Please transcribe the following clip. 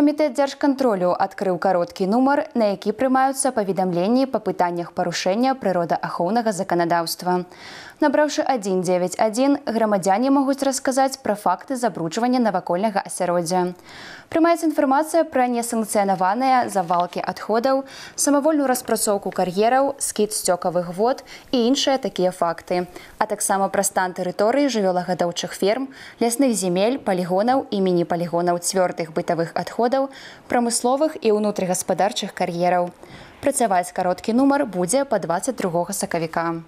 Камітэт дзяржкантролю адкрыў кароткі нумар, на які прымаюцца паведамленні па пытаннях парушэння прыродаахоўнага заканадаўства. Набраўшы 191, грамадзяне могуць расказаць пра факты забруджвання навакольнага асяроддзя. Прымаецца інфармацыя пра несанкцыянаваныя завалкі адходаў, самавольную распрацоўку кар'ераў, скід сцёкавых вод і іншыя такія факты, а таксама пра стан тэрыторыі жывёлагадаўчых ферм, лясных земель, палігонаў і міні-палігонаў цвёртых бытавых адходаў заводаў, прамысловых і ўнутрыгаспадарчых кар'ераў. Працаваць кароткі нумар будзе па 22 сакавіка.